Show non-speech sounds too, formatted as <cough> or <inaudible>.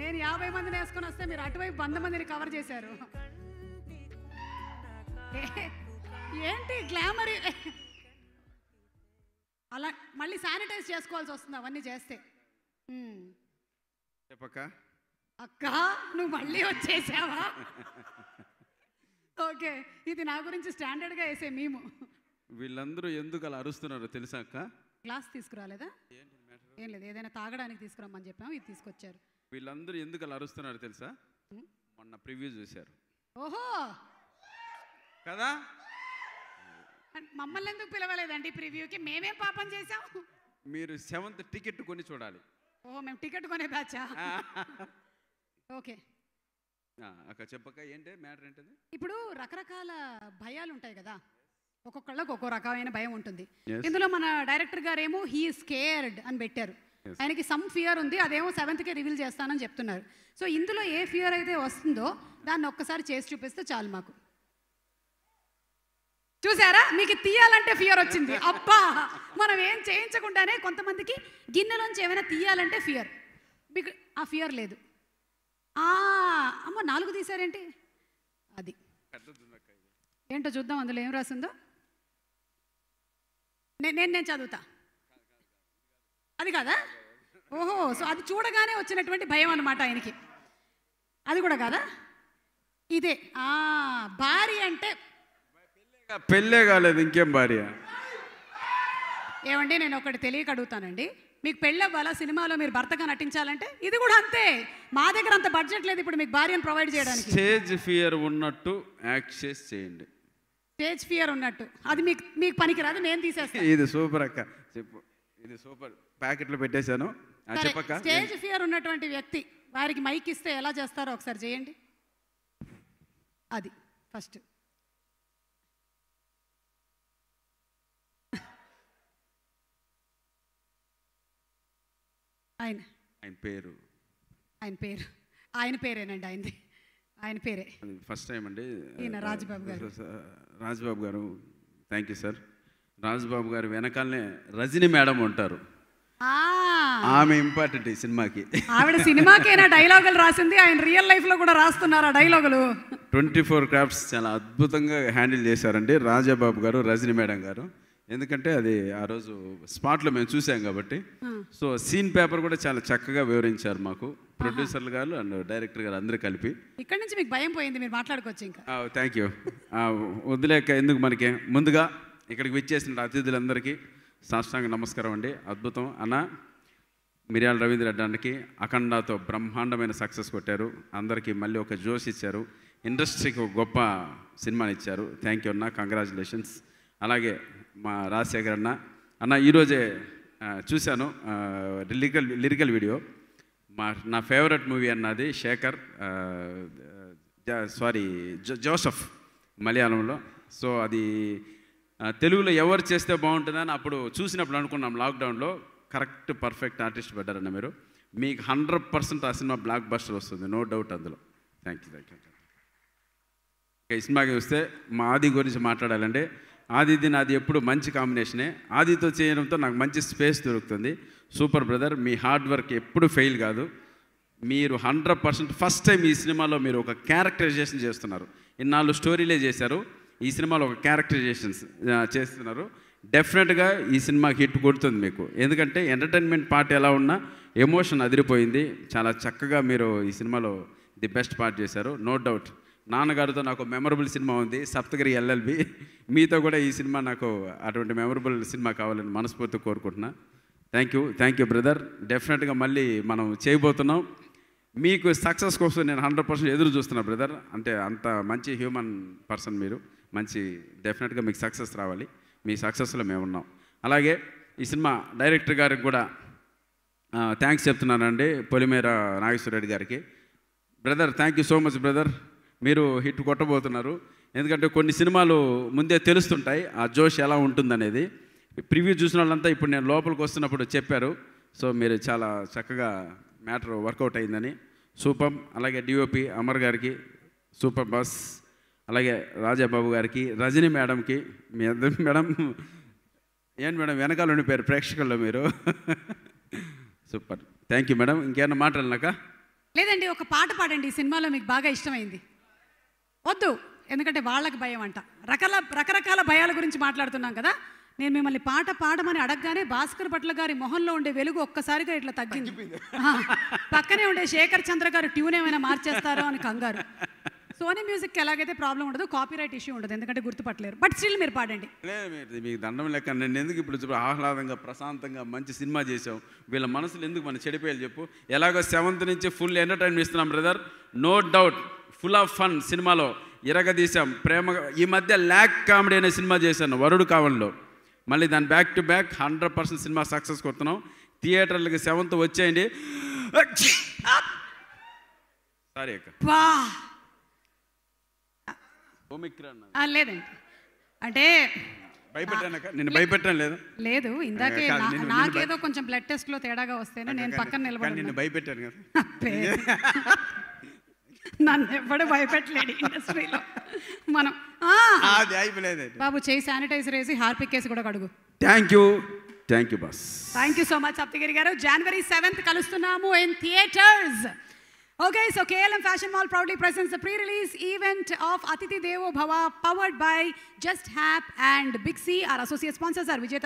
నేను యాభై మందిని వేసుకొని వస్తే మీరు అటువైపు వంద మందిని కవర్ చేశారు ఏంటి గ్లామరీ అలా మళ్ళీ శానిటైజ్ చేసుకోవాల్సి వస్తుంది అవన్నీ చేస్తే చెప్పక్క అక్క నువ్వు మళ్ళీ వచ్చేసావా ఓకే ఇది నా గురించి స్టాండర్డ్గా వేసే మేము వీళ్ళందరూ ఎందుకు అలా అరుస్తున్నారు తెలుసా అక్క గ్లాస్ తీసుకురాలేదా ఏం లేదు ఏదైనా తాగడానికి తీసుకురమ్మని చెప్పాము ఇది తీసుకొచ్చారు వీళ్ళందరూ ఎందుకు అలా అరుస్తున్నారు తెలుసా మొన్న ప్రివ్యూ చూశారు ఓహో కదా మమ్మల్ని ఎందుకు పిలవలేదండి ప్రివ్యూకి మేమేం పాపం చేసాం మీరు సెవెంత్ టికెట్ కొని చూడాలి ఓ మేము టికెట్ కొనే బ్యాచా ఓకే అక్కడ చెప్పక ఏంటి మ్యాటర్ ఏంటిది ఇప్పుడు రకరకాల భయాలు ఉంటాయి కదా ఒక్కొక్కళ్ళకి ఒక్కో రకమైన భయం ఉంటుంది ఇందులో మన డైరెక్టర్ గారేమో హీ స్కేర్డ్ అని పెట్టారు ఆయనకి సమ్ ఫియర్ ఉంది అదేమో సెవెంత్కే రివీల్ చేస్తానని చెప్తున్నారు సో ఇందులో ఏ ఫియర్ అయితే వస్తుందో దాన్ని ఒక్కసారి చేసి చూపిస్తే చాలు మాకు చూసారా మీకు తీయాలంటే ఫియర్ వచ్చింది అబ్బా మనం ఏం చేయించకుండానే కొంతమందికి గిన్నెలోంచి ఏమైనా తీయాలంటే ఫియర్ బికా ఆ ఫియర్ లేదు అమ్మ నాలుగు తీసారేంటి అది ఏంటో చూద్దాం అందులో ఏం రాసిందో నేను నేను చదువుతా అది కాదా ఓహో సో అది చూడగానే వచ్చినటువంటి భయం అనమాట ఆయనకి అది కూడా కాదా ఇదే భార్య అంటే పెళ్ళే కాలేదు ఇంకేం భార్య ఏమండి నేను ఒకటి తెలియక అడుగుతానండి మీకు పెళ్ళవ్వాలా సినిమాలో మీరు భర్తగా నటించాలంటే ఇది కూడా అంతే మా దగ్గర అంత బడ్జెట్ లేదు ఇప్పుడు మీకు భార్యను ప్రొవైడ్ చేయడానికి స్టేజ్ ఫియర్ ఉన్నట్టు యాక్సెస్ చేయండి స్టేజ్ ఫియర్ ఉన్నట్టు అది మీకు మీకు పనికిరాదు నేను తీసేస్తాను ఇది సూపర్ అక్క చెప్పు ఇది సూపర్ ప్యాకెట్లు పెట్టేశాను స్టేజ్ ఫియర్ ఉన్నటువంటి వ్యక్తి వారికి మైక్ ఇస్తే ఎలా చేస్తారో ఒకసారి చేయండి అది ఫస్ట్ ఆయన ఆయన పేరు ఆయన పేరు ఆయన పేరేనండి ఆయనది ఆయన పేరే ఫస్ట్ టైం అండి ఈయన రాజ్బాబు గారు రాజ్బాబు గారు థ్యాంక్ యూ సార్ రాజ్బాబు గారు వెనకాలనే రజని మేడం ఉంటారు ఆమె ఇంపార్టెంట్ ఈ సినిమాకి ఆవిడ సినిమాకైనా డైలాగులు రాసింది ఆయన రియల్ లైఫ్ లో కూడా రాస్తున్నారు ఆ డైలాగులు ట్వంటీ ఫోర్ క్రాఫ్ట్స్ చాలా అద్భుతంగా హ్యాండిల్ చేశారండి రాజాబాబు గారు రజనీ మేడం గారు ఎందుకంటే అది ఆ రోజు స్పాట్లో మేము చూసాం కాబట్టి సో సీన్ పేపర్ కూడా చాలా చక్కగా వివరించారు మాకు ప్రొడ్యూసర్లు గారు అండ్ డైరెక్టర్ గారు అందరూ కలిపి ఇక్కడ నుంచి మీకు భయం పోయింది మీరు మాట్లాడుకోవచ్చు ఇంకా థ్యాంక్ యూ వదిలేక ఎందుకు మనకి ముందుగా ఇక్కడికి విచ్చేసిన అతిథులందరికీ సాష్టాంగ నమస్కారం అండి అద్భుతం అన్న మిర్యాల రవీంద్ర రెడ్డానికి అఖండాతో బ్రహ్మాండమైన సక్సెస్ కొట్టారు అందరికీ మళ్ళీ ఒక జోష్ ఇచ్చారు ఇండస్ట్రీకి ఒక గొప్ప సినిమాని ఇచ్చారు థ్యాంక్ యూ అన్న కంగ్రాచులేషన్స్ అలాగే మా రాజశేఖర్ అన్న అన్న ఈరోజే చూశాను లిరికల్ లిరికల్ వీడియో మా నా ఫేవరెట్ మూవీ అన్నది శేఖర్ సారీ జోసఫ్ మలయాళంలో సో అది తెలుగులో ఎవరు చేస్తే బాగుంటుందని అప్పుడు చూసినప్పుడు అనుకున్నాం లాక్డౌన్లో కరెక్ట్ పర్ఫెక్ట్ ఆర్టిస్ట్ పడ్డారన్న మీరు మీకు హండ్రెడ్ పర్సెంట్ ఆ సినిమా బ్లాక్ బస్టర్ వస్తుంది నో డౌట్ అందులో థ్యాంక్ యూ థ్యాంక్ యూ ఈ సినిమాకి వస్తే మా ఆది గురించి మాట్లాడాలంటే ఆదిది నాది ఎప్పుడు మంచి కాంబినేషనే ఆదితో చేయడంతో నాకు మంచి స్పేస్ దొరుకుతుంది సూపర్ బ్రదర్ మీ హార్డ్ వర్క్ ఎప్పుడు ఫెయిల్ కాదు మీరు హండ్రెడ్ పర్సెంట్ ఫస్ట్ టైం ఈ సినిమాలో మీరు ఒక క్యారెక్టరైజేషన్ చేస్తున్నారు ఇన్నాళ్ళు స్టోరీలే చేశారు ఈ సినిమాలో ఒక క్యారెక్టరైజేషన్స్ చేస్తున్నారు డెఫినెట్గా ఈ సినిమా హిట్ కొడుతుంది మీకు ఎందుకంటే ఎంటర్టైన్మెంట్ పార్ట్ ఎలా ఉన్నా ఎమోషన్ అదిరిపోయింది చాలా చక్కగా మీరు ఈ సినిమాలో ది బెస్ట్ పార్ట్ చేశారు నో డౌట్ నాన్నగారితో నాకు మెమరబుల్ సినిమా ఉంది సప్తగిరి ఎల్ఎల్బి మీతో కూడా ఈ సినిమా నాకు అటువంటి మెమరబుల్ సినిమా కావాలని మనస్ఫూర్తి కోరుకుంటున్నా thank you thank you brother డెఫినెట్గా మళ్ళీ మనం చేయబోతున్నాం మీకు సక్సెస్ కోసం నేను హండ్రెడ్ పర్సెంట్ ఎదురు చూస్తున్నా బ్రదర్ అంటే అంత మంచి హ్యూమన్ పర్సన్ మీరు మంచి డెఫినెట్గా మీకు సక్సెస్ రావాలి మీ సక్సెస్లో మేము ఉన్నాం అలాగే ఈ సినిమా డైరెక్టర్ గారికి కూడా థ్యాంక్స్ చెప్తున్నానండి పొలిమేర నాగేశ్వర రెడ్డి గారికి brother thank you so much brother మీరు హిట్ కొట్టబోతున్నారు ఎందుకంటే కొన్ని సినిమాలు ముందే తెలుస్తుంటాయి ఆ జోష్ ఎలా ఉంటుందనేది ప్రివ్యూ చూసిన వాళ్ళంతా ఇప్పుడు నేను లోపలికి వస్తున్నప్పుడు చెప్పారు సో మీరు చాలా చక్కగా మ్యాటర్ వర్కౌట్ అయిందని సూపర్ అలాగే డిఓపి అమర్ గారికి సూపర్ బస్ అలాగే రాజాబాబు గారికి రజని మేడంకి మీ మేడం ఏంటి మేడం వెనకాల ఉండి పేరు ప్రేక్షకుల్లో మీరు సూపర్ థ్యాంక్ యూ మేడం ఇంకేమైనా మాట్లాడినాక లేదండి ఒక పాట పాడండి ఈ సినిమాలో మీకు బాగా ఇష్టమైంది వద్దు ఎందుకంటే వాళ్ళకి భయం అంట రకాల రకరకాల భయాల గురించి మాట్లాడుతున్నాం కదా నేను మిమ్మల్ని పాట పాడమని అడగగానే భాస్కర్ పట్ల గారి మొహంలో ఉండే వెలుగు ఒక్కసారిగా ఇట్లా తగ్గింది పక్కనే ఉండే శేఖర్ చంద్ర గారు ట్యూన్ ఏమైనా మార్చేస్తారో అని కంగారు సోనీ మ్యూజిక్ ఎలాగైతే ప్రాబ్లం ఉండదు రైట్ ఇష్యూ ఉండదు ఎందుకంటే గుర్తుపట్టలేరు బట్ స్టిల్ మీరు పాడండి లేదు మీకు దండం లెక్క నేను ఎందుకు ఇప్పుడు ఆహ్లాదంగా ప్రశాంతంగా మంచి సినిమా చేసాం వీళ్ళ మనసులు ఎందుకు మనం చెడిపోయాలి చెప్పు ఎలాగో సెవెంత్ నుంచి ఫుల్ ఎంటర్టైన్మెంట్ ఇస్తున్నాం brother no doubt full of fun సినిమాలో ఇరగదీశాం ప్రేమ ఈ మధ్య ల్యాక్ కామెడీ అనే సినిమా చేశాను వరుడు కావన్లో మళ్ళీ దాని back to back hundred percent cinema success కొడుతున్నాం థియేటర్లకి సెవెంత్ వచ్చేయండి సారీ అక్క ఓమిక్రాన్ లేదండి అంటే భయపెట్టడం లేదు లేదు ఇందాకే నాకేదో కొంచెం బ్లడ్ టెస్ట్ లో తేడాగా వస్తేనే నేను పక్కన నిలబడి నిన్ను భయపెట్టాను కదా <laughs> నన్ను ఎప్పుడు భయపెట్టలేడు ఇండస్ట్రీలో మనం బాబు చేయి శానిటైజర్ వేసి హార్పిక్ వేసి కూడా కడుగు thank you thank you boss thank you so much Apthigiri గారు జనవరి సెవెంత్ కలుస్తున్నాము in theatres Okay, so KLM Fashion Mall proudly presents the pre-release event of Atiti Devo Bhava powered by Just Hap and Big Our associate sponsors are Vijay